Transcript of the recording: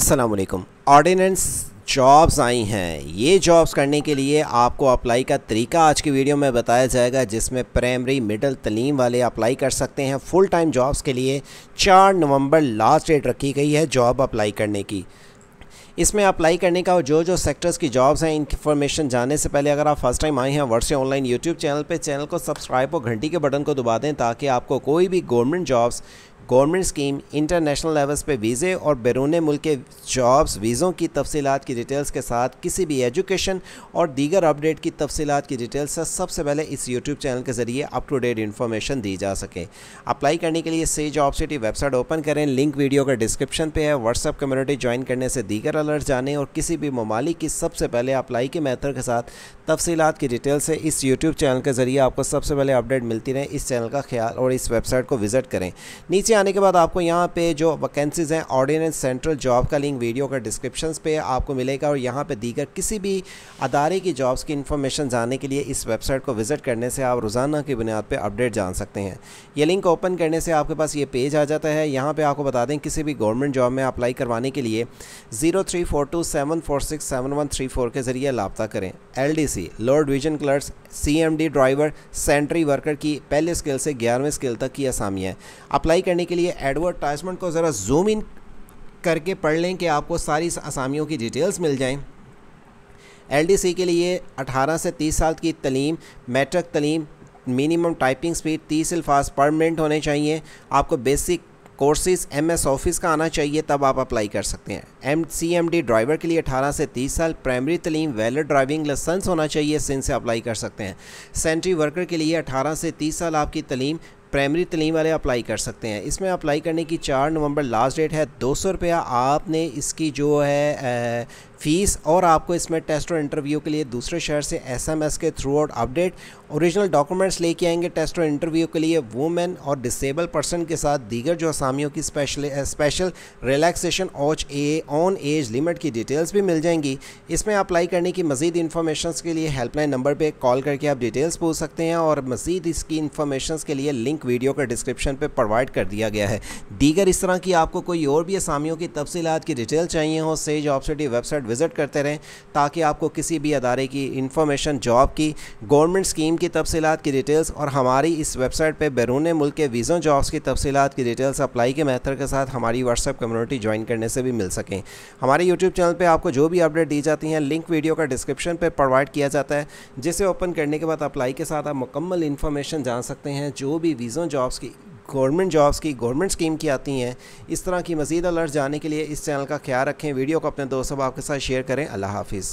असलकम ordinance jobs आई हैं ये जॉब्स करने के लिए आपको अप्लाई का तरीका आज की वीडियो में बताया जाएगा जिसमें प्राइमरी मिडल तलीम वाले अप्लाई कर सकते हैं फुल टाइम जॉब्स के लिए 4 नवंबर लास्ट डेट रखी गई है जॉब अप्लाई करने की इसमें अप्लाई करने का जो जो सेक्टर्स की जॉब्स हैं इन्फॉर्मेशन जानने से पहले अगर आप फर्स्ट टाइम आए हैं वर्ष से ऑनलाइन यूट्यूब चैनल पे चैनल को सब्सक्राइब और घंटी के बटन को दबा दें ताकि आपको कोई भी government jobs government scheme international levels पे वीज़े और बैरून मुल्क के जॉब्स वीज़ों की तफसीत की डिटेल्स के साथ किसी भी एजुकेशन और दीगर अपडेट की तफसीत की डिटेल्स से सबसे पहले इस यूट्यूब चैनल के ज़रिए अप टू डेट इन्फॉर्मेशन दी जा सके अप्लाई करने के लिए से जॉब सिटी वेबसाइट ओपन करें लिंक वीडियो का डिस्क्रिप्शन पे है व्हाट्सअप कम्युनिटी ज्वाइन करने से दीगर अलर्ट जाने और किसी भी ममालिक की सबसे पहले अप्लाई के मैथड के साथ तफसीत की डिटेल से इस यूट्यूब चैनल के ज़रिए आपको सबसे पहले अपडेट मिलती रहे इस चैनल का ख्याल और इस वेबसाइट को विज़िट करें नीचे आने के बाद आपको यहाँ पे जो वैकेंसीज़ हैं ऑर्डिनेंस सेंट्रल जॉब का लिंक वीडियो का डिस्क्रिप्शन पे आपको मिलेगा और यहाँ पे दीगर किसी भी अदारे की जॉब्स की इन्फॉर्मेशन जानने के लिए इस वेबसाइट को विज़िट करने से आप रोज़ाना की बुनियाद पर अपडेट जान सकते हैं ये लिंक ओपन करने से आपके पास ये पेज आ जाता है यहाँ पर आपको बता दें किसी भी गवर्नमेंट जॉब में अप्लाई करवाने के लिए ज़ीरो के ज़रिए रबता करें L D C lower division clerks D driver sentry worker की पहले स्केल से ग्यारहवें स्केल तक की आसामियाँ है अप्लाई करने के लिए एडवर्टाइजमेंट को ज़रा जूम इन करके पढ़ लें कि आपको सारी आसामियों की डिटेल्स मिल जाएँ एलडीसी के लिए 18 से 30 साल की तलीम मैट्रिक तलीम मिनिमम टाइपिंग स्पीड 30 अल्फाज पर मिनट होने चाहिए आपको basic courses M S office का आना चाहिए तब आप अप्लाई कर सकते हैं M C M D driver के लिए अठारह से तीस साल प्राइमरी तलीम वैलिड ड्राइविंग लाइसेंस होना चाहिए सिंह से अप्लाई कर सकते हैं सेंट्री वर्कर के लिए अठारह से तीस साल आपकी तलीम प्राइमरी तलीम वाले अप्लाई कर सकते हैं इसमें अप्लाई करने की चार नवंबर लास्ट डेट है दो सौ रुपया आपने इसकी जो है फ़ीस और आपको इसमें टेस्ट और इंटरव्यू के लिए दूसरे शहर से एसएमएस के throughout update original documents लेके आएंगे टेस्ट और इंटरव्यू के लिए वुमेन और डिसेबल पर्सन के साथ दीगर जो असामियों की स्पेशल स्पेशल रिलैक्सेशन ऑच ए ऑन एज लिमिट की डिटेल्स भी मिल जाएंगी इसमें अप्लाई करने की मजीद इन्फॉर्मेशन के लिए हेल्पलाइन नंबर पर कॉल करके आप डिटेल्स पूछ सकते हैं और मजीद इसकी इन्फॉर्मेशन के लिए लिंक लिंक वीडियो का डिस्क्रिप्शन पर प्रोवाइड कर दिया गया है दीगर इस तरह की आपको कोई और भी असामियों की तफसीत की डिटेल चाहिए हो सेज जॉब सिटी वेबसाइट विज़िट करते रहें ताकि आपको किसी भी अदारे की इंफॉर्मेशन जॉब की गवर्नमेंट स्कीम की तफसीत की डिटेल्स और हमारी इस वेबसाइट पर बैरून मुल्क के वीज़ों जॉब्स की तफसीत की डिटेल्स अप्लाई के मैथर के साथ हमारी व्हाट्सअप कम्युनिटी ज्वाइन करने से भी मिल सकें हमारे यूट्यूब चैनल पर आपको जो भी अपडेट दी जाती हैं लिंक वीडियो का डिस्क्रिप्शन पर प्रोवाइड किया जाता है जिसे ओपन करने के बाद अप्लाई के साथ आप मुकम्मल इन्फॉर्मेशन जान सकते हैं जो भी वीज़ा चीज़ों जॉब्स की गवर्नमेंट जॉब्स की गवर्नमेंट स्कीम की आती हैं इस तरह की मज़ीद अलर्ट जाने के लिए इस चैनल का ख्याल रखें वीडियो को अपने दोस्तों आपके साथ शेयर करें अल्लाह हाफिज़